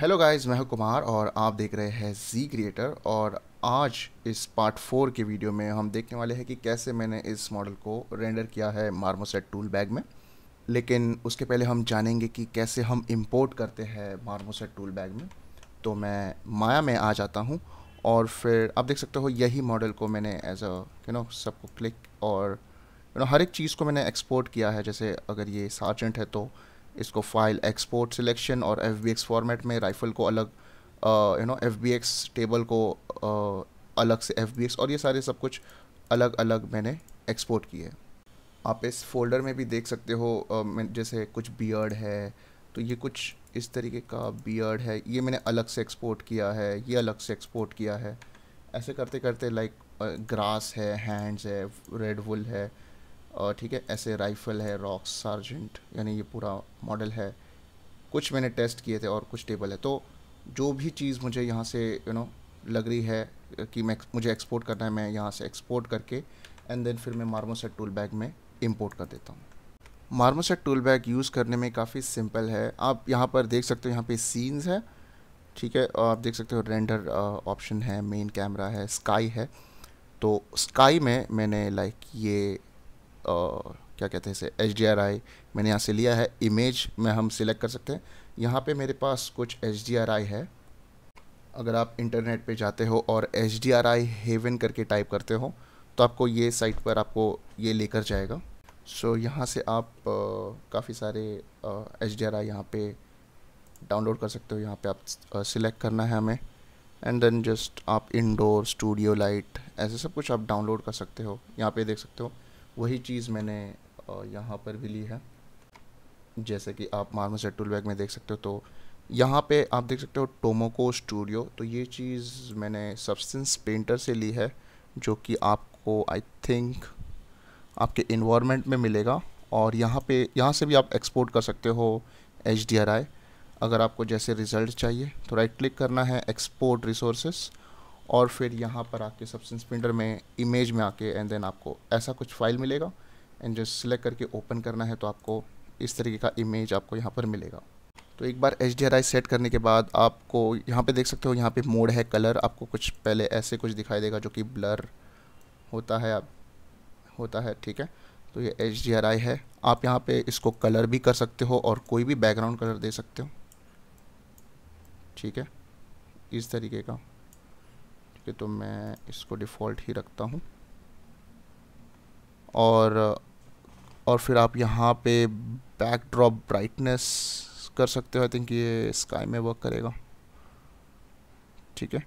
hello guys मैं हूं कुमार और आप देख रहे हैं जी क्रिएटर और आज इस पार्ट फोर के वीडियो में हम देखने वाले हैं कि कैसे मैंने इस मॉडल को रेंडर किया है मार्मोसेट टूल बैग में लेकिन उसके पहले हम जानेंगे कि कैसे हम इंपोर्ट करते हैं मार्मोसेट टूल बैग में तो मैं माया में आ जाता हूँ और फिर आप देख सकते हो यही मॉडल को मैंने एज अ यू नो सबको क्लिक और यू you नो know, हर एक चीज़ को मैंने एक्सपोर्ट किया है जैसे अगर ये सार्जेंट है तो इसको फाइल एक्सपोर्ट सिलेक्शन और एफ फॉर्मेट में राइफल को अलग यू नो एफ टेबल को uh, अलग से एफ और ये सारे सब कुछ अलग अलग मैंने एक्सपोर्ट किए आप इस फोल्डर में भी देख सकते हो uh, जैसे कुछ बियर्ड है तो ये कुछ इस तरीके का बियर्ड है ये मैंने अलग से एक्सपोर्ट किया है ये अलग से एक्सपोर्ट किया है ऐसे करते करते लाइक like, ग्रास uh, है हैंड्स है रेड वुल है और ठीक है ऐसे राइफल है रॉक सार्जेंट यानी ये पूरा मॉडल है कुछ मैंने टेस्ट किए थे और कुछ टेबल है तो जो भी चीज़ मुझे यहाँ से यू you नो know, लग रही है कि मैं मुझे एक्सपोर्ट करना है मैं यहाँ से एक्सपोर्ट करके एंड देन फिर मैं मार्मोसेट टूल बैग में इम्पोर्ट कर देता हूँ मार्मोसेट टूल बैग यूज़ करने में काफ़ी सिंपल है आप यहाँ पर देख सकते हो यहाँ पे सीन्स है ठीक है आप देख सकते हो रेंडर ऑप्शन है मेन कैमरा है स्काई है तो स्काई में मैंने लाइक ये क्या कहते हैं इसे एच डी आर आई मैंने यहाँ से लिया है इमेज में हम सिलेक्ट कर सकते हैं यहाँ पे मेरे पास कुछ एच डी आर आई है अगर आप इंटरनेट पे जाते हो और H D R I haven करके टाइप करते हो तो आपको ये साइट पर आपको ये लेकर जाएगा सो so, यहाँ से आप काफ़ी सारे एच डी आर आई यहाँ पर डाउनलोड कर सकते हो यहाँ पे आप सिलेक्ट करना है हमें एंड देन जस्ट आप इंडोर स्टूडियो लाइट ऐसे सब कुछ आप डाउनलोड कर सकते हो यहाँ पे देख सकते हो वही चीज़ मैंने यहाँ पर भी ली है जैसे कि आप मार्मोसेट टूल बैग में देख सकते हो तो यहाँ पे आप देख सकते हो टोमोको स्टूडियो तो ये चीज़ मैंने सब्सटेंस पेंटर से ली है जो कि आपको आई थिंक आपके इन्वामेंट में मिलेगा और यहाँ पे यहाँ से भी आप एक्सपोर्ट कर सकते हो एच अगर आपको जैसे रिज़ल्ट चाहिए तो राइट क्लिक करना है एक्सपोर्ट रिसोर्सेस और फिर यहाँ पर आके सब्सटेंस प्रिंटर में इमेज में आके एंड देन आपको ऐसा कुछ फाइल मिलेगा एंड जस्ट सिलेक्ट करके ओपन करना है तो आपको इस तरीके का इमेज आपको यहाँ पर मिलेगा तो एक बार एच सेट करने के बाद आपको यहाँ पे देख सकते हो यहाँ पे मोड है कलर आपको कुछ पहले ऐसे कुछ दिखाई देगा जो कि ब्लर होता है आप होता है ठीक है तो ये एच है आप यहाँ पे इसको कलर भी कर सकते हो और कोई भी बैकग्राउंड कलर दे सकते हो ठीक है इस तरीके का ओके तो मैं इसको डिफ़ॉल्ट ही रखता हूँ और और फिर आप यहाँ पे बैक ड्रॉप ब्राइटनेस कर सकते हो आई थिंक ये स्काई में वर्क करेगा ठीक है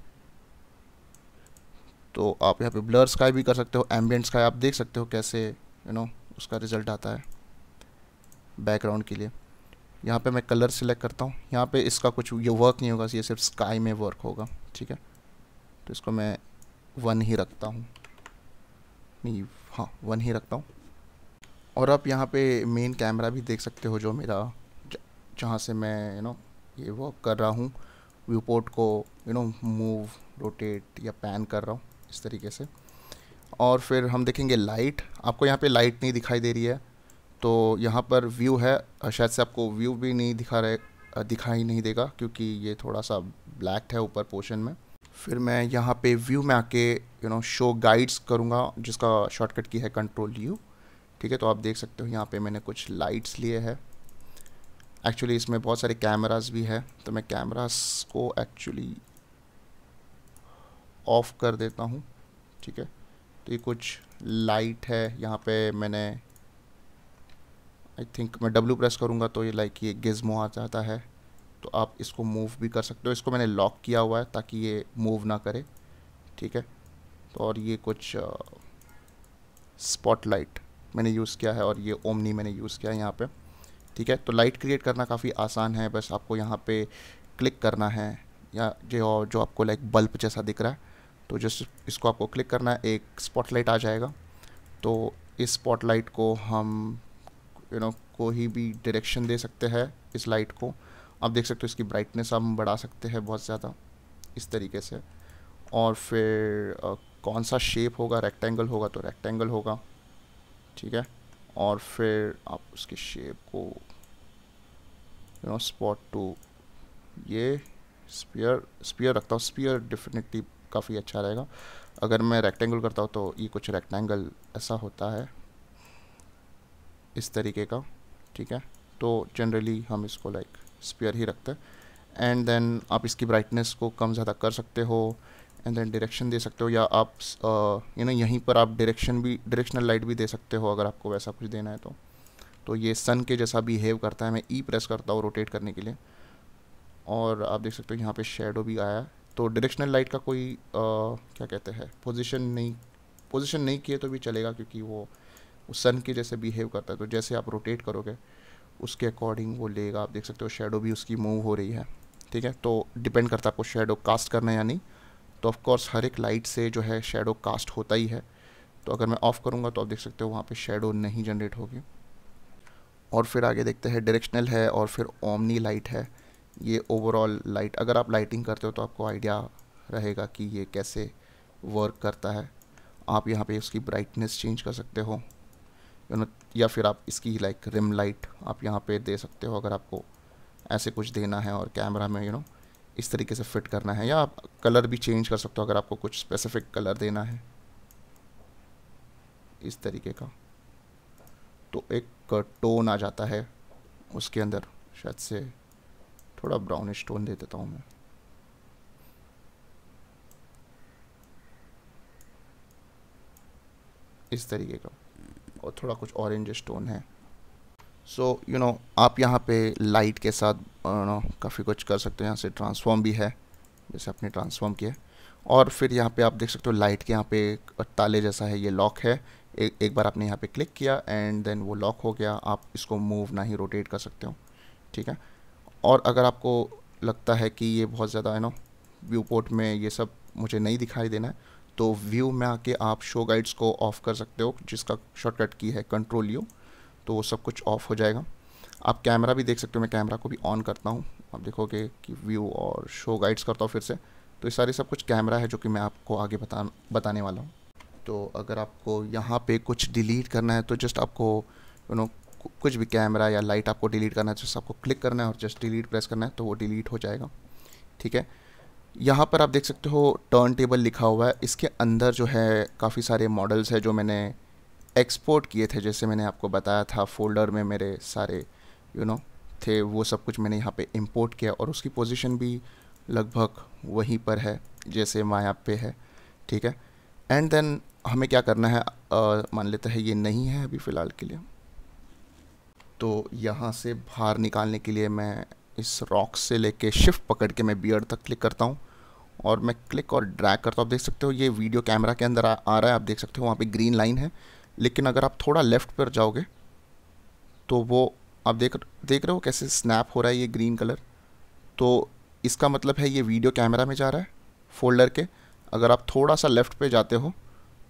तो आप यहाँ पे ब्लर स्काई भी कर सकते हो एम्बियंट स्काई आप देख सकते हो कैसे यू you नो know, उसका रिज़ल्ट आता है बैकग्राउंड के लिए यहाँ पे मैं कलर सिलेक्ट करता हूँ यहाँ पे इसका कुछ ये वर्क नहीं होगा ये सिर्फ स्काई में वर्क होगा ठीक है तो इसको मैं वन ही रखता हूँ नहीं हाँ वन ही रखता हूँ और आप यहाँ पे मेन कैमरा भी देख सकते हो जो मेरा जहाँ से मैं यू नो ये वर्क कर रहा हूँ व्यू पोर्ट को यू नो मूव रोटेट या पैन कर रहा हूँ इस तरीके से और फिर हम देखेंगे लाइट आपको यहाँ पे लाइट नहीं दिखाई दे रही है तो यहाँ पर व्यू है शायद से आपको व्यू भी नहीं दिखा रहे दिखाई नहीं देगा क्योंकि ये थोड़ा सा ब्लैक है ऊपर पोर्शन में फिर मैं यहाँ पे व्यू में आके यू नो शो गाइड्स करूँगा जिसका शॉर्टकट की है कंट्रोल यू ठीक है तो आप देख सकते हो यहाँ पे मैंने कुछ लाइट्स लिए है एक्चुअली इसमें बहुत सारे कैमरास भी है तो मैं कैमरास को एक्चुअली ऑफ कर देता हूँ ठीक है तो ये कुछ लाइट है यहाँ पे मैंने आई थिंक मैं डब्लू प्रेस करूँगा तो ये लाइक ये गिज्मो आ जाता है तो आप इसको मूव भी कर सकते हो इसको मैंने लॉक किया हुआ है ताकि ये मूव ना करे ठीक है तो और ये कुछ स्पॉटलाइट मैंने यूज़ किया है और ये ओमनी मैंने यूज़ किया है यहाँ पे ठीक है तो लाइट क्रिएट करना काफ़ी आसान है बस आपको यहाँ पे क्लिक करना है या जो जो आपको लाइक बल्ब जैसा दिख रहा है तो जस्ट इसको आपको क्लिक करना है एक स्पॉटलाइट आ जाएगा तो इस स्पॉटलाइट को हम यू you नो know, कोई भी डायरेक्शन दे सकते हैं इस लाइट को आप देख सकते हो इसकी ब्राइटनेस हम बढ़ा सकते हैं बहुत ज़्यादा इस तरीके से और फिर आ, कौन सा शेप होगा रेक्टेंगल होगा तो रेक्टेंगल होगा ठीक है और फिर आप उसकी शेप को यू नो स्पॉट टू ये स्पीयर स्पीयर रखता हूँ स्पीयर डेफिनेटली काफ़ी अच्छा रहेगा अगर मैं रेक्टेंगल करता हूँ तो ये कुछ रेक्टेंगल ऐसा होता है इस तरीके का ठीक है तो जनरली हम इसको लाइक स्पेयर ही रखते हैं एंड देन आप इसकी ब्राइटनेस को कम ज़्यादा कर सकते हो एंड देन डायरेक्शन दे सकते हो या आप यू नो यहीं पर आप डायरेक्शन भी डायरेक्शनल लाइट भी दे सकते हो अगर आपको वैसा कुछ देना है तो तो ये सन के जैसा बिहेव करता है मैं ई e प्रेस करता हूँ रोटेट करने के लिए और आप देख सकते हो यहाँ पे शेडो भी आया तो डायरेक्शनल लाइट का कोई आ, क्या कहते हैं पोजीशन नहीं पोजीशन नहीं किए तो भी चलेगा क्योंकि वो उस सन के जैसे बिहेव करता है तो जैसे आप रोटेट करोगे उसके अकॉर्डिंग वो लेगा आप देख सकते हो शेडो भी उसकी मूव हो रही है ठीक है तो डिपेंड करता है आपको शेडो कास्ट करना है या नहीं तो ऑफकोर्स हर एक लाइट से जो है शेडो कास्ट होता ही है तो अगर मैं ऑफ़ करूँगा तो आप देख सकते हो वहाँ पर शेडो नहीं जनरेट होगी और फिर आगे देखते हैं डायरेक्शनल है और फिर ओमनी लाइट है ये ओवरऑल लाइट अगर आप लाइटिंग करते हो तो आपको आइडिया रहेगा कि ये कैसे वर्क करता है आप यहाँ पे उसकी ब्राइटनेस चेंज कर सकते हो यू नो या फिर आप इसकी लाइक रिम लाइट आप यहाँ पे दे सकते हो अगर आपको ऐसे कुछ देना है और कैमरा में यू नो इस तरीके से फिट करना है या आप कलर भी चेंज कर सकते हो अगर आपको कुछ स्पेसिफिक कलर देना है इस तरीके का तो एक टोन आ जाता है उसके अंदर शायद से थोड़ा ब्राउनिश टोन दे देता हूँ मैं इस तरीके का और थोड़ा कुछ ऑरेंज स्टोन है सो यू नो आप यहाँ पे लाइट के साथ नो काफ़ी कुछ कर सकते हो यहाँ से ट्रांसफॉर्म भी है जैसे आपने ट्रांसफॉर्म किया और फिर यहाँ पे आप देख सकते हो लाइट के यहाँ पे ताले जैसा है ये लॉक है ए, एक बार आपने यहाँ पे क्लिक किया एंड देन वो लॉक हो गया आप इसको मूव ना ही रोटेट कर सकते हो ठीक है और अगर आपको लगता है कि ये बहुत ज़्यादा यू नो व्यू पोर्ट में ये सब मुझे नहीं दिखाई देना है तो व्यू में आके आप शो गाइड्स को ऑफ़ कर सकते हो जिसका शॉर्टकट की है कंट्रोल यू तो वो सब कुछ ऑफ़ हो जाएगा आप कैमरा भी देख सकते हो मैं कैमरा को भी ऑन करता हूँ आप देखोगे कि व्यू और शो गाइड्स करता हूँ फिर से तो ये सारे सब कुछ कैमरा है जो कि मैं आपको आगे बता बताने वाला हूँ तो अगर आपको यहाँ पे कुछ डिलीट करना है तो जस्ट आपको यू नो कुछ भी कैमरा या लाइट आपको डिलीट करना है जस्ट तो आपको क्लिक करना है और जस्ट डिलीट प्रेस करना है तो वो डिलीट हो जाएगा ठीक है यहाँ पर आप देख सकते हो टर्न टेबल लिखा हुआ है इसके अंदर जो है काफ़ी सारे मॉडल्स है जो मैंने एक्सपोर्ट किए थे जैसे मैंने आपको बताया था फोल्डर में मेरे सारे यू you नो know, थे वो सब कुछ मैंने यहाँ पे इंपोर्ट किया और उसकी पोजीशन भी लगभग वहीं पर है जैसे माँ माया पे है ठीक है एंड देन हमें क्या करना है मान लेते हैं ये नहीं है अभी फ़िलहाल के लिए तो यहाँ से बाहर निकालने के लिए मैं इस रॉक से लेके शिफ्ट पकड़ के मैं बियर्ड तक क्लिक करता हूँ और मैं क्लिक और ड्रैग करता हूँ आप देख सकते हो ये वीडियो कैमरा के अंदर आ, आ रहा है आप देख सकते हो वहाँ पे ग्रीन लाइन है लेकिन अगर आप थोड़ा लेफ्ट पर जाओगे तो वो आप देख देख रहे हो कैसे स्नैप हो रहा है ये ग्रीन कलर तो इसका मतलब है ये वीडियो कैमरा में जा रहा है फोल्डर के अगर आप थोड़ा सा लेफ़्ट पर जाते हो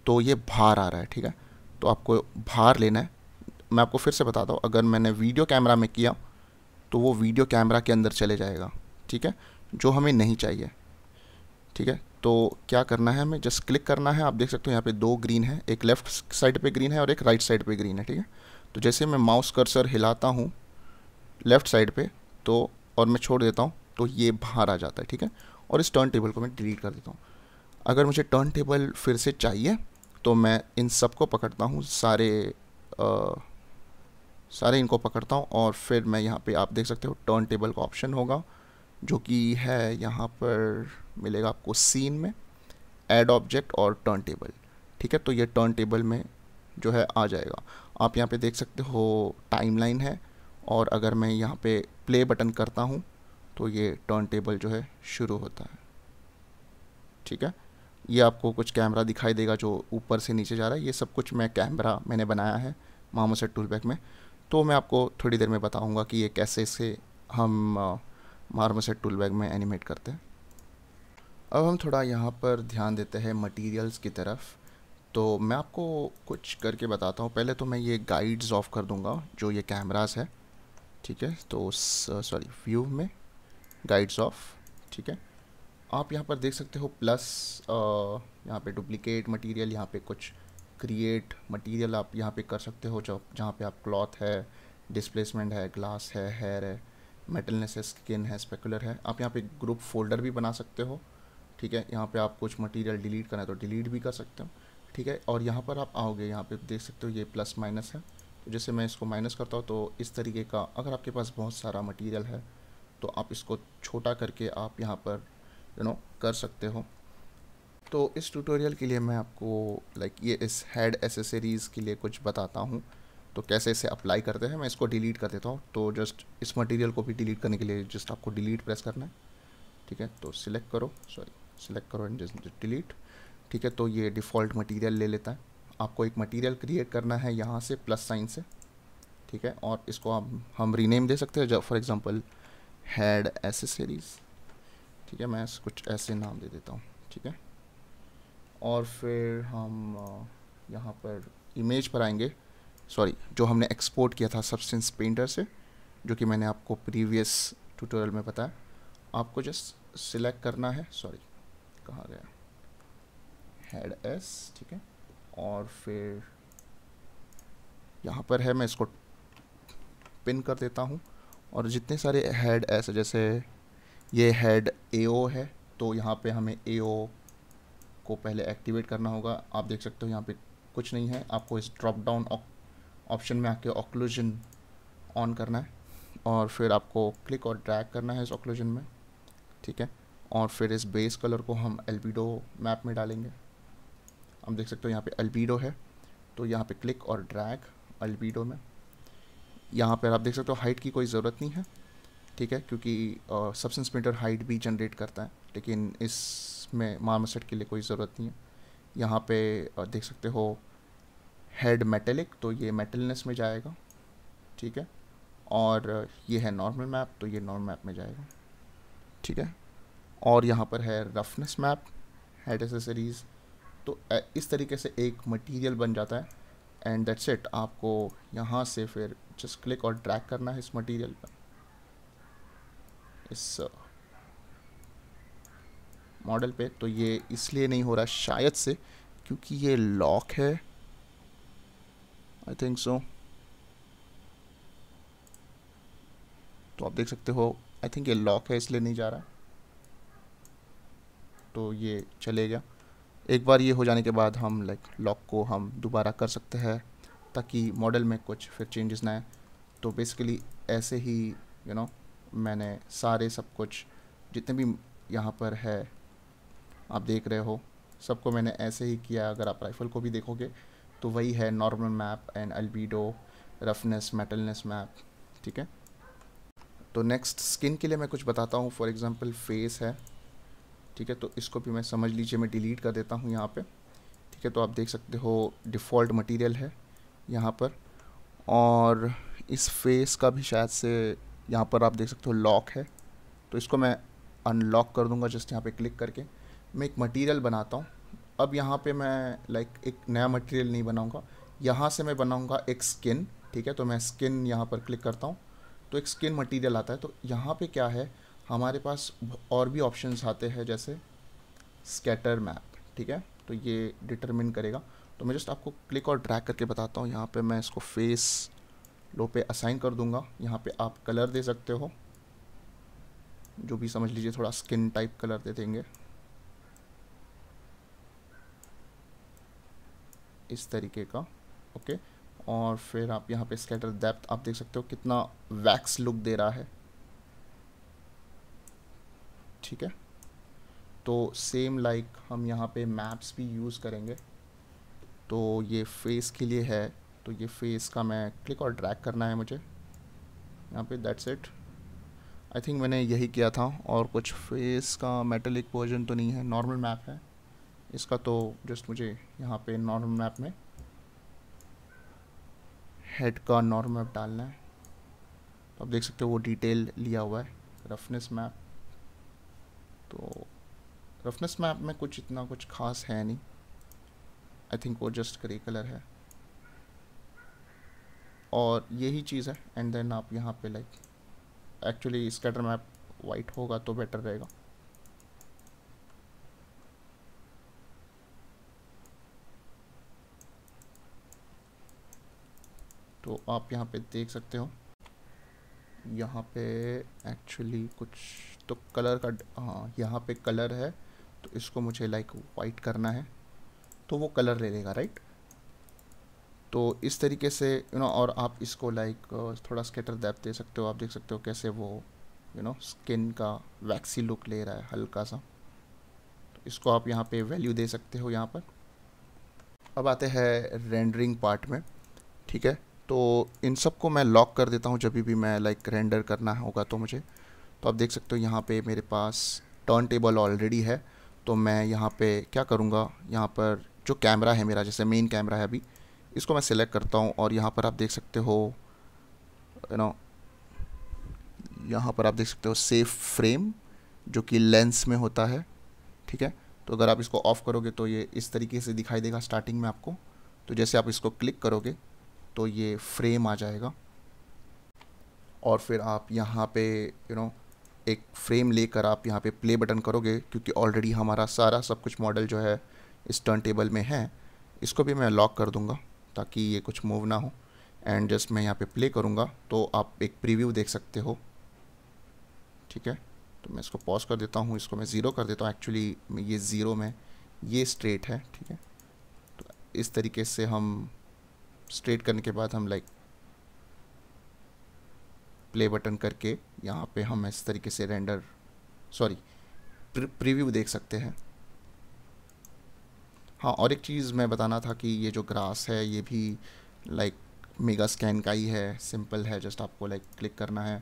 तो ये बाहर आ रहा है ठीक है तो आपको बाहर लेना है मैं आपको फिर से बताता हूँ अगर मैंने वीडियो कैमरा में किया तो वो वीडियो कैमरा के अंदर चले जाएगा ठीक है जो हमें नहीं चाहिए ठीक है तो क्या करना है हमें जस्ट क्लिक करना है आप देख सकते हो यहाँ पे दो ग्रीन है एक लेफ्ट साइड पे ग्रीन है और एक राइट साइड पे ग्रीन है ठीक है तो जैसे मैं माउस कर्सर हिलाता हूँ लेफ्ट साइड पे तो और मैं छोड़ देता हूँ तो ये बाहर आ जाता है ठीक है और इस टर्न टेबल को मैं डिलीट कर देता हूँ अगर मुझे टर्न टेबल फिर से चाहिए तो मैं इन सब को पकड़ता हूँ सारे आ, सारे इनको पकड़ता हूँ और फिर मैं यहाँ पे आप देख सकते हो टर्न टेबल का ऑप्शन होगा जो कि है यहाँ पर मिलेगा आपको सीन में एड ऑब्जेक्ट और टर्न टेबल ठीक है तो ये टर्न टेबल में जो है आ जाएगा आप यहाँ पे देख सकते हो टाइमलाइन है और अगर मैं यहाँ पे प्ले बटन करता हूँ तो ये टर्न टेबल जो है शुरू होता है ठीक है ये आपको कुछ कैमरा दिखाई देगा जो ऊपर से नीचे जा रहा है ये सब कुछ मैं कैमरा मैंने बनाया है मामोसेट टूल बैग में तो मैं आपको थोड़ी देर में बताऊंगा कि ये कैसे इसे हम मार्मोसेट टूल बैग में एनिमेट करते हैं अब हम थोड़ा यहाँ पर ध्यान देते हैं मटेरियल्स की तरफ तो मैं आपको कुछ करके बताता हूँ पहले तो मैं ये गाइड्स ऑफ कर दूँगा जो ये कैमराज है ठीक है तो सॉरी व्यू में गाइड्स ऑफ ठीक है आप यहाँ पर देख सकते हो प्लस यहाँ पे डुप्लीकेट मटेरियल यहाँ पे कुछ क्रिएट मटेरियल आप यहाँ पे कर सकते हो जहाँ पे आप क्लॉथ है डिस्प्लेसमेंट है ग्लास है हेयर है मेटलनेस है स्किन है स्पेकुलर है आप यहाँ पे ग्रुप फोल्डर भी बना सकते हो ठीक है यहाँ पे आप कुछ मटेरियल डिलीट करना है तो डिलीट भी कर सकते हो ठीक है और यहाँ पर आप आओगे यहाँ पे देख सकते हो ये प्लस माइनस है तो जैसे मैं इसको माइनस करता हूँ तो इस तरीके का अगर आपके पास बहुत सारा मटीरियल है तो आप इसको छोटा करके आप यहाँ पर यू नो कर सकते हो तो इस ट्यूटोरियल के लिए मैं आपको लाइक ये इस हेड एसेसरीज़ के लिए कुछ बताता हूँ तो कैसे इसे अप्लाई करते हैं मैं इसको डिलीट कर देता हूँ तो जस्ट इस मटेरियल को भी डिलीट करने के लिए जस्ट आपको डिलीट प्रेस करना है ठीक है तो सिलेक्ट करो सॉरी सिलेक्ट करो एंड जस्ट डिलीट ठीक है तो ये डिफ़ॉल्ट मटेरियल ले लेता है आपको एक मटेरियल क्रिएट करना है यहाँ से प्लस साइन से ठीक है और इसको आप हम रीनेम दे सकते हैं जब फॉर एग्ज़ाम्पल हेड एसेसरीज़ ठीक है मैं कुछ ऐसे नाम दे देता हूँ ठीक है और फिर हम यहाँ पर इमेज पर आएंगे सॉरी जो हमने एक्सपोर्ट किया था सब्सटेंस पेंटर से जो कि मैंने आपको प्रीवियस ट्यूटोरियल में बताया आपको जस्ट सिलेक्ट करना है सॉरी कहाँ गया हेड एस ठीक है और फिर यहाँ पर है मैं इसको पिन कर देता हूँ और जितने सारे हेड एस जैसे ये हेड ए है तो यहाँ पे हमें ए को पहले एक्टिवेट करना होगा आप देख सकते हो यहाँ पे कुछ नहीं है आपको इस ड्रॉप डाउन ऑप्शन में आके ऑक्लूजन ऑन करना है और फिर आपको क्लिक और ड्रैग करना है इस ऑक्लूजन में ठीक है और फिर इस बेस कलर को हम एल्बिडो मैप में डालेंगे आप देख सकते हो यहाँ पे एल्बिडो है तो यहाँ पे क्लिक और ड्रैग एल्बिडो में यहाँ पर आप देख सकते हो हाइट की कोई ज़रूरत नहीं है ठीक है क्योंकि सब्सटेंस मीटर हाइट भी जनरेट करता है लेकिन इस में मार्मोसेट के लिए कोई ज़रूरत नहीं है यहाँ पे देख सकते हो हेड मेटेलिक तो ये मेटलनेस में जाएगा ठीक है और ये है नॉर्मल मैप तो ये नॉर्मल मैप में जाएगा ठीक है और यहाँ पर है रफनेस मैप हेड एसेसरीज़ तो इस तरीके से एक मटेरियल बन जाता है एंड दैट्स इट आपको यहाँ से फिर जस्ट क्लिक और ड्रैग करना है इस मटेरियल पर इस मॉडल पे तो ये इसलिए नहीं हो रहा शायद से क्योंकि ये लॉक है आई थिंक सो तो आप देख सकते हो आई थिंक ये लॉक है इसलिए नहीं जा रहा तो ये चले गया एक बार ये हो जाने के बाद हम लाइक लॉक को हम दोबारा कर सकते हैं ताकि मॉडल में कुछ फिर चेंजेस ना आए तो बेसिकली ऐसे ही यू you नो know, मैंने सारे सब कुछ जितने भी यहाँ पर है आप देख रहे हो सबको मैंने ऐसे ही किया अगर आप राइफ़ल को भी देखोगे तो वही है normal map and albedo roughness metalness map ठीक है तो नेक्स्ट स्किन के लिए मैं कुछ बताता हूँ फॉर एग्ज़ाम्पल फेस है ठीक है तो इसको भी मैं समझ लीजिए मैं डिलीट कर देता हूँ यहाँ पे ठीक है तो आप देख सकते हो डिफ़ॉल्ट मटेरियल है यहाँ पर और इस फेस का भी शायद से यहाँ पर आप देख सकते हो लॉक है तो इसको मैं अनलॉक कर दूँगा जस्ट यहाँ पर क्लिक करके मैं एक मटेरियल बनाता हूँ अब यहाँ पे मैं लाइक एक नया मटेरियल नहीं बनाऊँगा यहाँ से मैं बनाऊँगा एक स्किन ठीक है तो मैं स्किन यहाँ पर क्लिक करता हूँ तो एक स्किन मटेरियल आता है तो यहाँ पे क्या है हमारे पास और भी ऑप्शंस आते हैं जैसे स्कैटर मैप ठीक है तो ये डिटरमिन करेगा तो मैं जस्ट आपको क्लिक और ड्रैग करके बताता हूँ यहाँ पे मैं इसको फेस लो पे असाइन कर दूँगा यहाँ पे आप कलर दे सकते हो जो भी समझ लीजिए थोड़ा स्किन टाइप कलर दे देंगे इस तरीके का ओके और फिर आप यहाँ पे स्केटर डेप्थ आप देख सकते हो कितना वैक्स लुक दे रहा है ठीक है तो सेम लाइक like हम यहाँ पे मैप्स भी यूज़ करेंगे तो ये फेस के लिए है तो ये फेस का मैं क्लिक और ड्रैग करना है मुझे यहाँ पे दैट्स इट आई थिंक मैंने यही किया था और कुछ फेस का मेटेलिक वर्जन तो नहीं है नॉर्मल मैप है इसका तो जस्ट मुझे यहाँ पे नॉर्मल मैप में हेड का नॉर्मल मैप डालना है तो आप देख सकते हो वो डिटेल लिया हुआ है रफनेस मैप तो रफनेस मैप में कुछ इतना कुछ खास है नहीं आई थिंक वो जस्ट ग्रे कलर है और यही चीज़ है एंड देन आप यहाँ पे like actually scatter map white होगा तो बेटर रहेगा तो आप यहाँ पे देख सकते हो यहाँ पे एक्चुअली कुछ तो कलर का हाँ यहाँ पे कलर है तो इसको मुझे लाइक वाइट करना है तो वो कलर ले लेगा राइट तो इस तरीके से यू नो और आप इसको लाइक थोड़ा स्केटर डैप दे सकते हो आप देख सकते हो कैसे वो यू नो स्किन का वैक्सी लुक ले रहा है हल्का सा तो इसको आप यहाँ पे वैल्यू दे सकते हो यहाँ पर अब आते हैं रेंडरिंग पार्ट में ठीक है तो इन सब को मैं लॉक कर देता हूँ जब भी मैं लाइक रेंडर करना होगा तो मुझे तो आप देख सकते हो यहाँ पे मेरे पास टर्न टेबल ऑलरेडी है तो मैं यहाँ पे क्या करूँगा यहाँ पर जो कैमरा है मेरा जैसे मेन कैमरा है अभी इसको मैं सिलेक्ट करता हूँ और यहाँ पर आप देख सकते हो यू नो यहाँ पर आप देख सकते हो सेफ फ्रेम जो कि लेंस में होता है ठीक है तो अगर आप इसको ऑफ़ करोगे तो ये इस तरीके से दिखाई देगा स्टार्टिंग में आपको तो जैसे आप इसको क्लिक करोगे तो ये फ्रेम आ जाएगा और फिर आप यहाँ पे यू you नो know, एक फ्रेम लेकर आप यहाँ पे प्ले बटन करोगे क्योंकि ऑलरेडी हमारा सारा सब कुछ मॉडल जो है इस टर्न टेबल में है इसको भी मैं लॉक कर दूँगा ताकि ये कुछ मूव ना हो एंड जस्ट मैं यहाँ पे प्ले करूँगा तो आप एक प्रीव्यू देख सकते हो ठीक है तो मैं इसको पॉज कर देता हूँ इसको मैं ज़ीरो कर देता हूँ एक्चुअली ये ज़ीरो में ये स्ट्रेट है ठीक है तो इस तरीके से हम स्ट्रेट करने के बाद हम लाइक प्ले बटन करके यहाँ पे हम इस तरीके से रेंडर सॉरी प्रीव्यू देख सकते हैं हाँ और एक चीज़ मैं बताना था कि ये जो ग्रास है ये भी लाइक मेगा स्कैन का ही है सिंपल है जस्ट आपको लाइक क्लिक करना है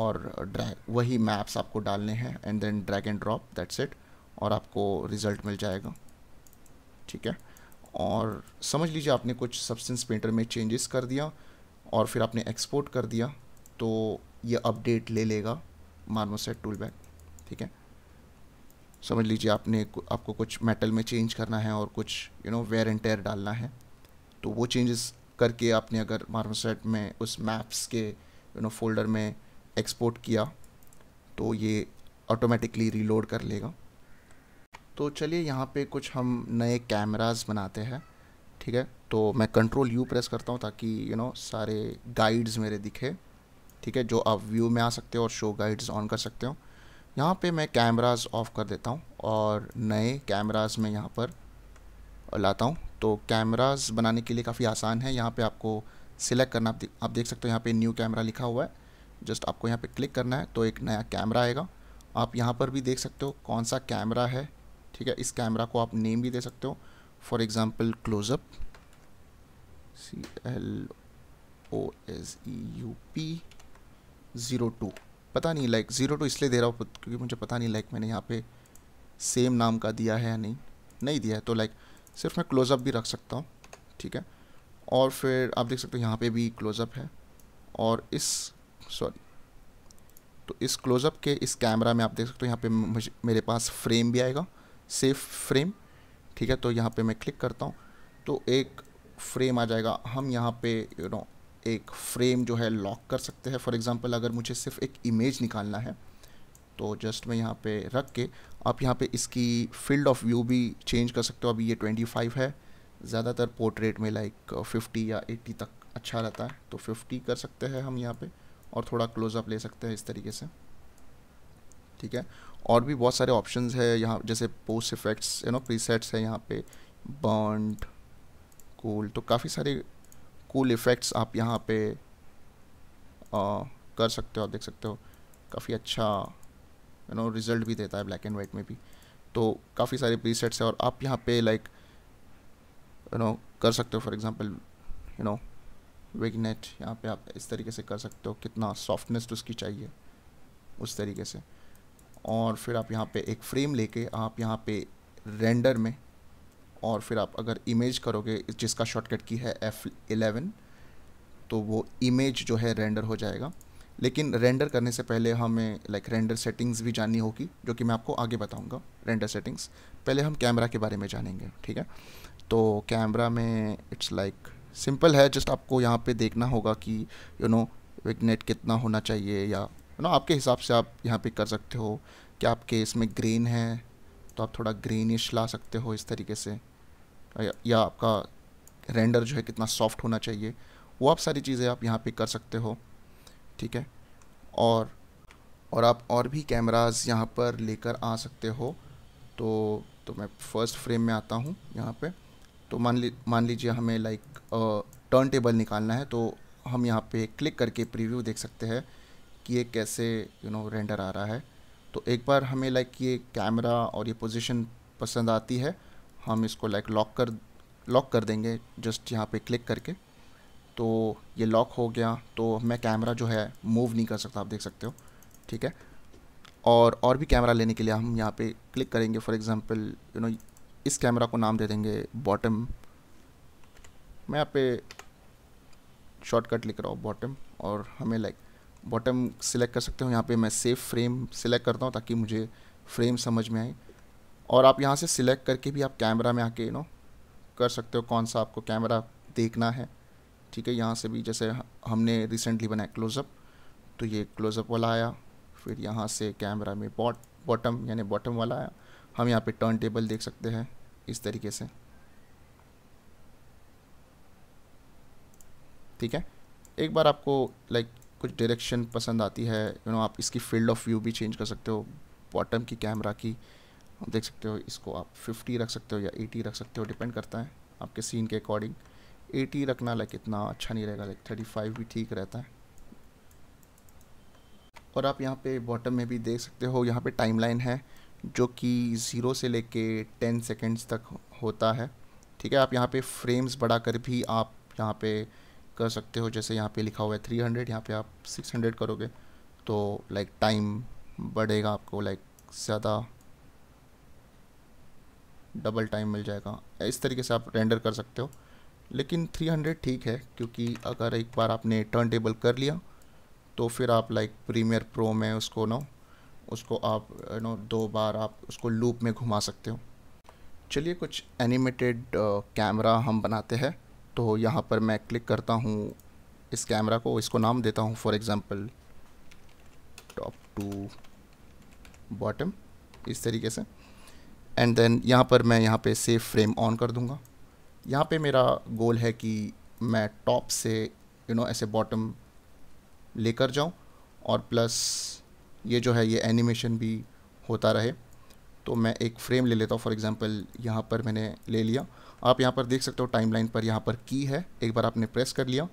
और ड्रैग वही मैप्स आपको डालने हैं and then drag and drop that's it और आपको रिज़ल्ट मिल जाएगा ठीक है और समझ लीजिए आपने कुछ सब्सटेंस पेंटर में चेंजेस कर दिया और फिर आपने एक्सपोर्ट कर दिया तो ये अपडेट ले लेगा मार्मोसेट टूल बैग ठीक है समझ लीजिए आपने आपको कुछ मेटल में चेंज करना है और कुछ you know wear and tear डालना है तो वो चेंजेस करके आपने अगर मार्मोसेट में उस मैप्स के यू नो फोल्डर में एक्सपोर्ट किया तो ये ऑटोमेटिकली रीलोड कर लेगा तो चलिए यहाँ पे कुछ हम नए कैमरास बनाते हैं ठीक है तो मैं कंट्रोल यू प्रेस करता हूँ ताकि यू you नो know, सारे गाइड्स मेरे दिखे ठीक है जो आप व्यू में आ सकते हो और शो गाइड्स ऑन कर सकते हो यहाँ पे मैं कैमराज ऑफ कर देता हूँ और नए कैमराज में यहाँ पर लाता हूँ तो कैमराज बनाने के लिए काफ़ी आसान है यहाँ पे आपको सिलेक्ट करना आप, दे, आप देख सकते हो यहाँ पे न्यू कैमरा लिखा हुआ है जस्ट आपको यहाँ पे क्लिक करना है तो एक नया कैमरा आएगा आप यहाँ पर भी देख सकते हो कौन सा कैमरा है ठीक है इस कैमरा को आप नेम भी दे सकते हो for example closeup C L O S E U P zero two पता नहीं लाइक ज़ीरो टू इसलिए दे रहा हूँ क्योंकि मुझे पता नहीं लाइक मैंने यहाँ पे सेम नाम का दिया है या नहीं नहीं दिया है तो लाइक सिर्फ मैं क्लोज़अप भी रख सकता हूँ ठीक है और फिर आप देख सकते हो यहाँ पे भी क्लोज़अप है और इस सॉरी तो इस क्लोज़अप के इस कैमरा में आप देख सकते हो यहाँ पे मेरे पास फ्रेम भी आएगा सेफ फ्रेम ठीक है तो यहाँ पे मैं क्लिक करता हूँ तो एक फ्रेम आ जाएगा हम यहाँ पे यू you नो know, एक फ्रेम जो है लॉक कर सकते हैं फॉर एग्ज़ाम्पल अगर मुझे सिर्फ एक इमेज निकालना है तो जस्ट मैं यहाँ पे रख के आप यहाँ पे इसकी फील्ड ऑफ व्यू भी चेंज कर सकते हो अभी ये 25 है ज़्यादातर पोर्ट्रेट में लाइक 50 या 80 तक अच्छा रहता है तो 50 कर सकते हैं हम यहाँ पे और थोड़ा क्लोजअप ले सकते हैं इस तरीके से ठीक है और भी बहुत सारे ऑप्शन है यहाँ जैसे post effects you know presets है यहाँ पे बर्नड कूल तो काफ़ी सारे कूल इफ़ेक्ट्स आप यहाँ पे आ, कर सकते हो देख सकते हो काफ़ी अच्छा यू नो रिज़ल्ट भी देता है ब्लैक एंड वाइट में भी तो काफ़ी सारे प्रीसेट्स हैं और आप यहाँ पे लाइक यू नो कर सकते हो for example you know vignette यहाँ पे आप इस तरीके से कर सकते हो कितना सॉफ्टनेस तो उसकी चाहिए उस तरीके से और फिर आप यहाँ पे एक फ्रेम लेके आप यहाँ पे रेंडर में और फिर आप अगर इमेज करोगे जिसका शॉर्टकट की है एफ़ एलेवन तो वो इमेज जो है रेंडर हो जाएगा लेकिन रेंडर करने से पहले हमें लाइक रेंडर सेटिंग्स भी जाननी होगी जो कि मैं आपको आगे बताऊंगा रेंडर सेटिंग्स पहले हम कैमरा के बारे में जानेंगे ठीक है तो कैमरा में इट्स लाइक सिंपल है जस्ट आपको यहाँ पे देखना होगा कि यू नो विगनेट कितना होना चाहिए या नो आपके हिसाब से आप यहाँ पे कर सकते हो कि आपके इसमें ग्रीन है तो आप थोड़ा ग्रीनिश ला सकते हो इस तरीके से या, आपका रेंडर जो है कितना सॉफ्ट होना चाहिए वो आप सारी चीज़ें आप यहाँ पे कर सकते हो ठीक है और और आप और भी कैमराज यहाँ पर लेकर आ सकते हो तो तो मैं फर्स्ट फ्रेम में आता हूँ यहाँ पे तो मान ली मान लीजिए हमें लाइक टर्न टेबल निकालना है तो हम यहाँ पे क्लिक करके प्रीव्यू देख सकते हैं कि ये कैसे यू नो रेंडर आ रहा है तो एक बार हमें लाइक ये कैमरा और ये पोजीशन पसंद आती है हम इसको लाइक लॉक कर लॉक कर देंगे जस्ट यहाँ पे क्लिक करके तो ये लॉक हो गया तो मैं कैमरा जो है मूव नहीं कर सकता आप देख सकते हो ठीक है और और भी कैमरा लेने के लिए हम यहाँ पे क्लिक करेंगे फॉर एग्जांपल यू नो इस कैमरा को नाम दे देंगे बॉटम मैं यहाँ पे शॉर्टकट लिख रहा हूँ बॉटम और हमें लाइक बॉटम सिलेक्ट कर सकते हो यहाँ पे मैं सेफ़ फ्रेम सिलेक्ट करता हूँ ताकि मुझे फ्रेम समझ में आए और आप यहाँ से सिलेक्ट करके भी आप कैमरा में आके यू नो कर सकते हो कौन सा आपको कैमरा देखना है ठीक है यहाँ से भी जैसे हमने रिसेंटली बनाया क्लोज़अप तो ये क्लोज़अप वाला आया फिर यहाँ से कैमरा में बॉट बॉटम यानी बॉटम वाला आया हम यहाँ पे टर्न टेबल देख सकते हैं इस तरीके से ठीक है एक बार आपको लाइक कुछ डायरेक्शन पसंद आती है यू you नो know, आप इसकी फील्ड ऑफ व्यू भी चेंज कर सकते हो बॉटम की कैमरा की देख सकते हो इसको आप 50 रख सकते हो या 80 रख सकते हो डिपेंड करता है आपके सीन के अकॉर्डिंग 80 रखना लाइक इतना अच्छा नहीं रहेगा लाइक 35 भी ठीक रहता है और आप यहाँ पे बॉटम में भी देख सकते हो यहाँ पे टाइम है जो कि ज़ीरो से ले कर सेकेंड्स तक होता है ठीक है आप यहाँ पर फ्रेम्स बढ़ा भी आप यहाँ पर कर सकते हो जैसे यहाँ पे लिखा हुआ है थ्री हंड्रेड यहाँ पर आप सिक्स हंड्रेड करोगे तो लाइक टाइम बढ़ेगा आपको लाइक ज़्यादा डबल टाइम मिल जाएगा इस तरीके से आप रेंडर कर सकते हो लेकिन 300 ठीक है क्योंकि अगर एक बार आपने टर्न टेबल कर लिया तो फिर आप लाइक प्रीमियर प्रो में उसको ना उसको आप नो दो बार आप उसको लूप में घुमा सकते हो चलिए कुछ एनिमेटेड कैमरा uh, हम बनाते हैं तो यहाँ पर मैं क्लिक करता हूँ इस कैमरा को इसको नाम देता हूँ for example top to bottom इस तरीके से एंड देन यहाँ पर मैं यहाँ पे सेफ फ्रेम ऑन कर दूँगा यहाँ पे मेरा गोल है कि मैं टॉप से यू you नो know, ऐसे बॉटम लेकर जाऊँ और प्लस ये जो है ये एनिमेशन भी होता रहे तो मैं एक फ्रेम ले लेता हूँ फॉर एग्ज़ाम्पल यहाँ पर मैंने ले लिया आप यहाँ पर देख सकते हो टाइमलाइन पर यहाँ पर की है एक बार आपने प्रेस कर लिया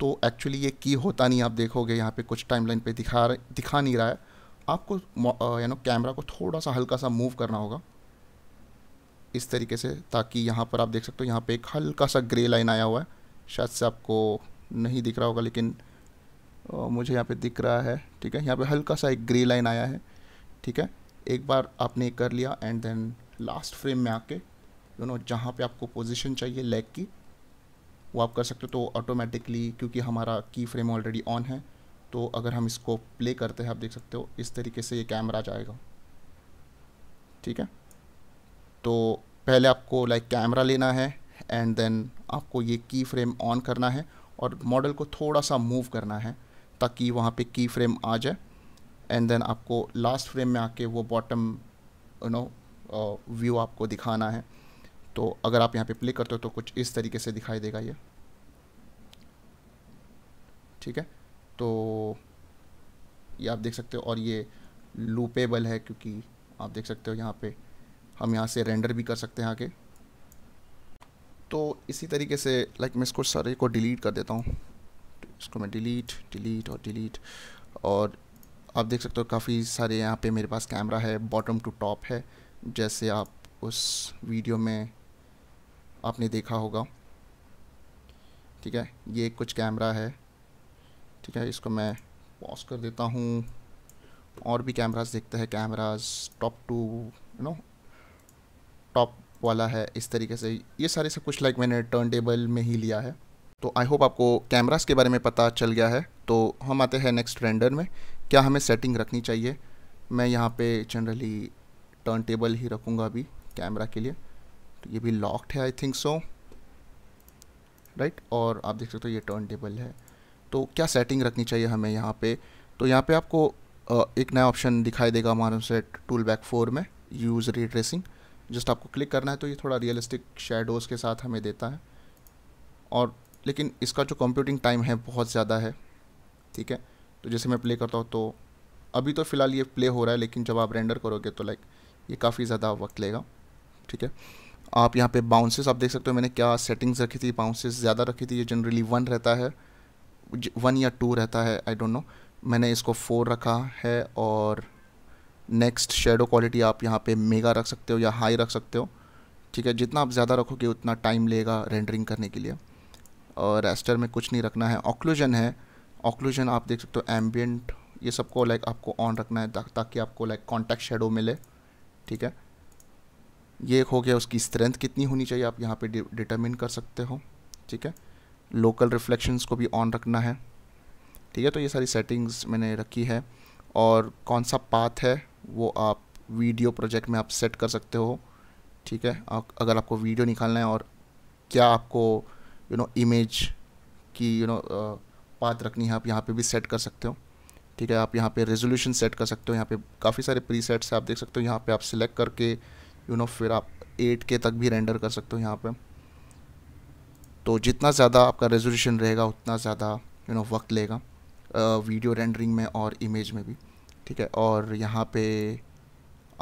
तो एक्चुअली ये की होता नहीं आप देखोगे यहाँ पे कुछ टाइमलाइन पे दिखा दिखा नहीं रहा है आपको यू नो कैमरा को थोड़ा सा हल्का सा मूव करना होगा इस तरीके से ताकि यहाँ पर आप देख सकते हो यहाँ पे एक हल्का सा ग्रे लाइन आया हुआ है शायद से आपको नहीं दिख रहा होगा लेकिन आ, मुझे यहाँ पे दिख रहा है ठीक है यहाँ पे हल्का सा एक ग्रे लाइन आया है ठीक है एक बार आपने कर लिया एंड देन लास्ट फ्रेम में आके यू नो जहाँ पे आपको पोजीशन चाहिए लेग की वो आप कर सकते हो तो ऑटोमेटिकली क्योंकि हमारा की फ्रेम ऑलरेडी ऑन है तो अगर हम इसको प्ले करते हैं आप देख सकते हो इस तरीके से ये कैमरा जाएगा ठीक है तो पहले आपको लाइक कैमरा लेना है एंड देन आपको ये की फ्रेम ऑन करना है और मॉडल को थोड़ा सा मूव करना है ताकि वहाँ पे की फ्रेम आ जाए एंड देन आपको लास्ट फ्रेम में आके वो बॉटम यू नो व्यू आपको दिखाना है तो अगर आप यहाँ पे प्ले करते हो तो कुछ इस तरीके से दिखाई देगा ये ठीक है तो ये आप देख सकते हो और ये लूपेबल है क्योंकि आप देख सकते हो यहाँ पे हम यहाँ से रेंडर भी कर सकते हैं आगे तो इसी तरीके से लाइक मैं इसको सारे को डिलीट कर देता हूँ इसको मैं डिलीट डिलीट और डिलीट और आप देख सकते हो काफ़ी सारे यहाँ पे मेरे पास कैमरा है बॉटम टू टॉप है जैसे आप उस वीडियो में आपने देखा होगा ठीक है ये कुछ कैमरा है ठीक है इसको मैं पॉज कर देता हूँ और भी कैमराज देखते हैं cameras top to you know top वाला है इस तरीके से ये सारे सब कुछ लाइक मैंने टर्न टेबल में ही लिया है तो आई होप आपको कैमराज के बारे में पता चल गया है तो हम आते हैं नेक्स्ट रेंडर में क्या हमें सेटिंग रखनी चाहिए मैं यहाँ पे जनरली टर्न टेबल ही रखूँगा अभी कैमरा के लिए तो ये भी लॉक्ड है आई थिंक सो राइट और आप देख सकते हो ये टर्न टेबल है तो क्या सेटिंग रखनी चाहिए हमें यहाँ पे तो यहाँ पे आपको एक नया ऑप्शन दिखाई देगा हमारे से टूल बैक फोर में यूज़ रीड्रेसिंग जस्ट आपको क्लिक करना है तो ये थोड़ा रियलिस्टिक शेडोज़ के साथ हमें देता है और लेकिन इसका जो कंप्यूटिंग टाइम है बहुत ज़्यादा है ठीक है तो जैसे मैं प्ले करता हूँ तो अभी तो फ़िलहाल ये प्ले हो रहा है लेकिन जब आप रेंडर करोगे तो लाइक ये काफ़ी ज़्यादा वक्त लेगा ठीक है आप यहाँ पे बाउंसेस आप देख सकते हो मैंने क्या सेटिंग्स रखी थी बाउंसेस ज़्यादा रखी थी ये जनरली वन रहता है वन या टू रहता है आई डोंट नो मैंने इसको फोर रखा है और नेक्स्ट शेडो क्वालिटी आप यहाँ पे मेगा रख सकते हो या हाई रख सकते हो ठीक है जितना आप ज़्यादा रखोगे उतना टाइम लेगा रेंडरिंग करने के लिए और रेस्टर में कुछ नहीं रखना है ऑक्लूजन है ऑक्लूजन आप देख सकते हो एम्बियट ये सबको लाइक आपको ऑन रखना है ताकि आपको लाइक कॉन्टैक्ट शेडो मिले ठीक है ये हो गया उसकी स्ट्रेंथ कितनी होनी चाहिए आप यहाँ पे डिटरमिन कर सकते हो ठीक है लोकल रिफ्लेक्शंस को भी ऑन रखना है ठीक है तो ये सारी सेटिंग्स मैंने रखी है और कौन सा पाथ है वो आप वीडियो प्रोजेक्ट में आप सेट कर सकते हो ठीक है अगर आपको वीडियो निकालना है और क्या आपको यू नो इमेज की यू नो पाथ रखनी है आप यहाँ पे भी सेट कर सकते हो ठीक है आप यहाँ पे रेजोल्यूशन सेट कर सकते हो यहाँ पे काफ़ी सारे प्री सेट्स आप देख सकते हो यहाँ पे आप सिलेक्ट करके यू नो फिर आप एट के तक भी रेंडर कर सकते हो यहाँ पे तो जितना ज़्यादा आपका रेजोल्यूशन रहेगा उतना ज़्यादा यू नो वक्त लेगा वीडियो रेंडरिंग में और इमेज में भी ठीक है और यहाँ पे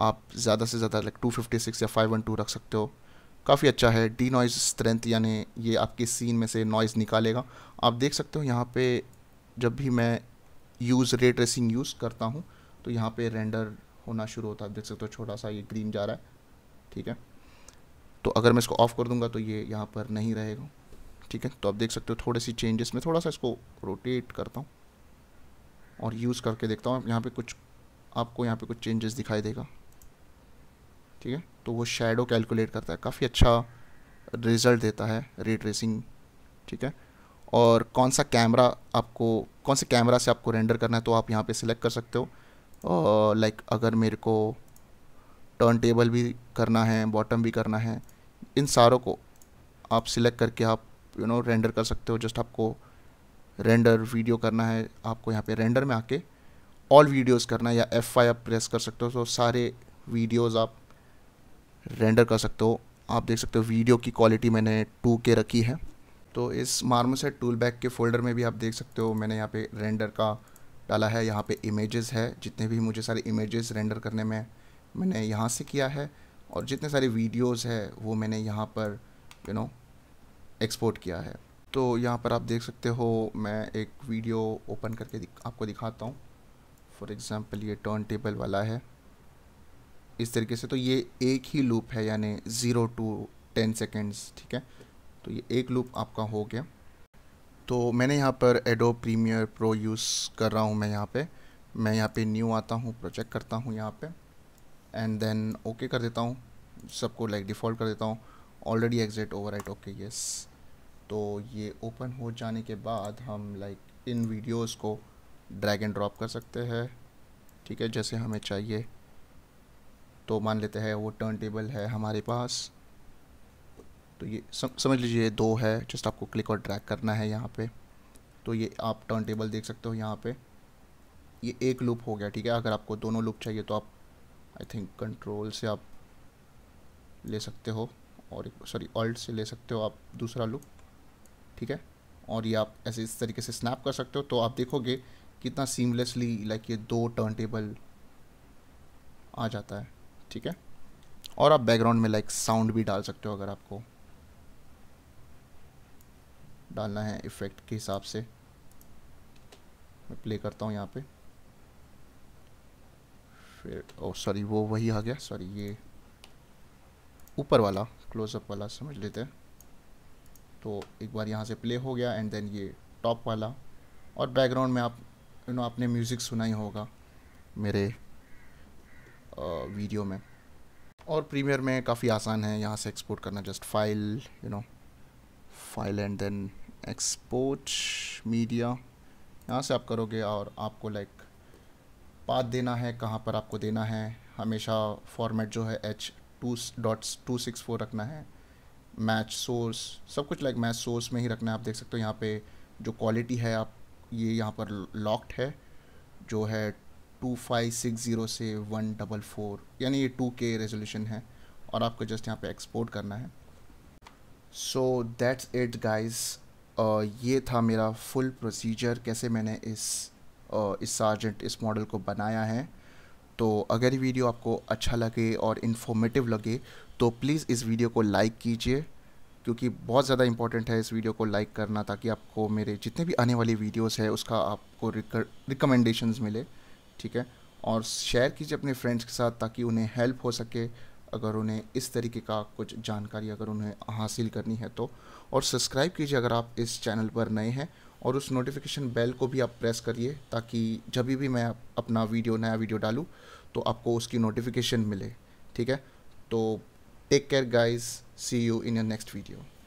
आप ज़्यादा से ज़्यादा लाइक टू फिफ्टी सिक्स या फाइव वन टू रख सकते हो काफ़ी अच्छा है डी नॉइज स्ट्रेंथ यानी ये आपके सीन में से नॉइज़ निकालेगा आप देख सकते हो यहाँ पे जब भी मैं यूज़ रे ट्रेसिंग यूज़ करता हूँ तो यहाँ पे रेंडर होना शुरू होता है आप देख सकते हो छोटा सा ये ग्रीन जा रहा है ठीक है तो अगर मैं इसको ऑफ़ कर दूंगा तो ये यहाँ पर नहीं रहेगा ठीक है तो आप देख सकते हो थोड़े सी चेंजेस में थोड़ा सा इसको रोटेट करता हूँ और यूज़ करके देखता हूँ यहाँ पे कुछ आपको यहाँ पे कुछ चेंजेस दिखाई देगा ठीक है तो वो शेडो कैलकुलेट करता है काफ़ी अच्छा रिज़ल्ट देता है रेट्रेसिंग ठीक है और कौन सा कैमरा आपको कौन से कैमरा से आपको रेंडर करना है तो आप यहाँ पे सिलेक्ट कर सकते हो लाइक अगर मेरे को टर्न टेबल भी करना है बॉटम भी करना है इन सारों को आप सिलेक्ट करके आप यू नो रेंडर कर सकते हो जस्ट आपको रेंडर वीडियो करना है आपको यहाँ पे रेंडर में आके ऑल वीडियोस करना है या एफ आई आप प्रेस कर सकते हो तो सारे वीडियोस आप रेंडर कर सकते हो आप देख सकते हो वीडियो की क्वालिटी मैंने टू के रखी है तो इस मार्मोसेट टूल बैग के फोल्डर में भी आप देख सकते हो मैंने यहाँ पे रेंडर का डाला है यहाँ पे इमेजेस है जितने भी मुझे सारे इमेजेस रेंडर करने में मैंने यहाँ से किया है और जितने सारे वीडियोस है वो मैंने यहाँ पर यू नो एक्सपोर्ट किया है तो यहाँ पर आप देख सकते हो मैं एक वीडियो ओपन करके दिख, आपको दिखाता हूँ फॉर एग्ज़ाम्पल ये टर्न टेबल वाला है इस तरीके से तो ये एक ही लूप है यानी ज़ीरो टू टेन सेकेंड्स ठीक है तो ये एक लूप आपका हो गया तो मैंने यहाँ पर एडो प्रीमियर प्रो यूज़ कर रहा हूँ मैं यहाँ पे मैं यहाँ पे न्यू आता हूँ प्रोजेक्ट करता हूँ यहाँ पे एंड देन ओके कर देता हूँ सबको लाइक डिफ़ॉल्ट कर देता हूँ already exit over okay yes तो ये ओपन हो जाने के बाद हम लाइक like, इन वीडियोस को ड्रैग एंड ड्रॉप कर सकते हैं ठीक है जैसे हमें चाहिए तो मान लेते हैं वो टर्न टेबल है हमारे पास तो ये सम, समझ लीजिए दो है जस्ट आपको क्लिक और ड्रैग करना है यहाँ पे तो ये आप टर्न टेबल देख सकते हो यहाँ पे ये एक लूप हो गया ठीक है अगर आपको दोनों लूप चाहिए तो आप आई थिंक कंट्रोल से आप ले सकते हो और सॉरी ऑल्ट से ले सकते हो आप दूसरा लुक ठीक है और ये आप ऐसे इस तरीके से स्नैप कर सकते हो तो आप देखोगे कितना सीमलेसली लाइक ये दो टर्न टेबल आ जाता है ठीक है और आप बैकग्राउंड में लाइक साउंड भी डाल सकते हो अगर आपको डालना है इफ़ेक्ट के हिसाब से मैं प्ले करता हूँ यहाँ पे फिर ओ oh, सॉरी वो वही आ गया सॉरी ये ऊपर वाला क्लोजअप वाला समझ लेते हैं तो एक बार यहाँ से प्ले हो गया एंड देन ये टॉप वाला और बैकग्राउंड में आप यू नो आपने म्यूज़िक सुना ही होगा मेरे वीडियो में और प्रीमियर में काफ़ी आसान है यहाँ से एक्सपोर्ट करना just file you know file and then export media यहाँ से आप करोगे और आपको लाइक पाथ देना है कहाँ पर आपको देना है हमेशा फॉर्मेट जो है H two dot two six four रखना है मैच सोर्स सब कुछ लाइक मैच सोर्स में ही रखना है आप देख सकते हो यहाँ पे जो क्वालिटी है आप ये यहाँ पर लॉक्ड है जो है टू फाइव सिक्स ज़ीरो से वन डबल फोर यानी ये टू के रेजोल्यूशन है और आपको जस्ट यहाँ पे एक्सपोर्ट करना है सो दैट्स इट गाइस ये था मेरा फुल प्रोसीजर कैसे मैंने इस इस सार्जेंट इस मॉडल को बनाया है तो अगर ये वीडियो आपको अच्छा लगे और इन्फॉर्मेटिव लगे तो प्लीज़ इस वीडियो को लाइक कीजिए क्योंकि बहुत ज़्यादा इंपॉर्टेंट है इस वीडियो को लाइक करना ताकि आपको मेरे जितने भी आने वाली वीडियोस है उसका आपको रिकमेंडेशन मिले ठीक है और शेयर कीजिए अपने फ्रेंड्स के साथ ताकि उन्हें हेल्प हो सके अगर उन्हें इस तरीके का कुछ जानकारी अगर उन्हें हासिल करनी है तो और सब्सक्राइब कीजिए अगर आप इस चैनल पर नए हैं और उस नोटिफिकेशन बेल को भी आप प्रेस करिए ताकि जब भी मैं अपना वीडियो नया वीडियो डालूँ तो आपको उसकी नोटिफिकेशन मिले ठीक है तो take care guys see you in your next video